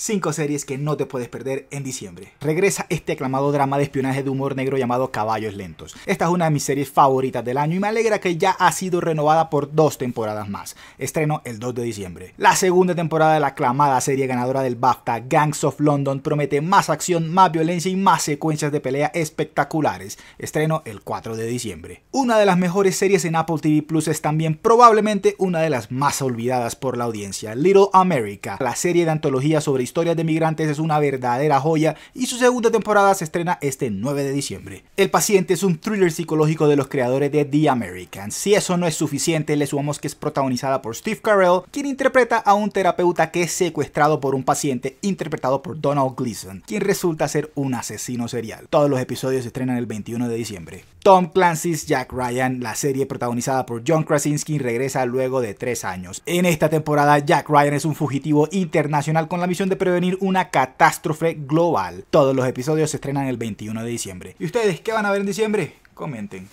5 series que no te puedes perder en diciembre. Regresa este aclamado drama de espionaje de humor negro llamado Caballos Lentos. Esta es una de mis series favoritas del año y me alegra que ya ha sido renovada por dos temporadas más. Estreno el 2 de diciembre. La segunda temporada de la aclamada serie ganadora del BAFTA, Gangs of London, promete más acción, más violencia y más secuencias de pelea espectaculares. Estreno el 4 de diciembre. Una de las mejores series en Apple TV Plus es también probablemente una de las más olvidadas por la audiencia, Little America, la serie de antología sobre historias de migrantes es una verdadera joya y su segunda temporada se estrena este 9 de diciembre. El paciente es un thriller psicológico de los creadores de The American. Si eso no es suficiente, le sumamos que es protagonizada por Steve Carell, quien interpreta a un terapeuta que es secuestrado por un paciente interpretado por Donald Gleason, quien resulta ser un asesino serial. Todos los episodios se estrenan el 21 de diciembre. Tom Clancy's Jack Ryan, la serie protagonizada por John Krasinski, regresa luego de tres años. En esta temporada, Jack Ryan es un fugitivo internacional con la misión de prevenir una catástrofe global. Todos los episodios se estrenan el 21 de diciembre. ¿Y ustedes qué van a ver en diciembre? Comenten.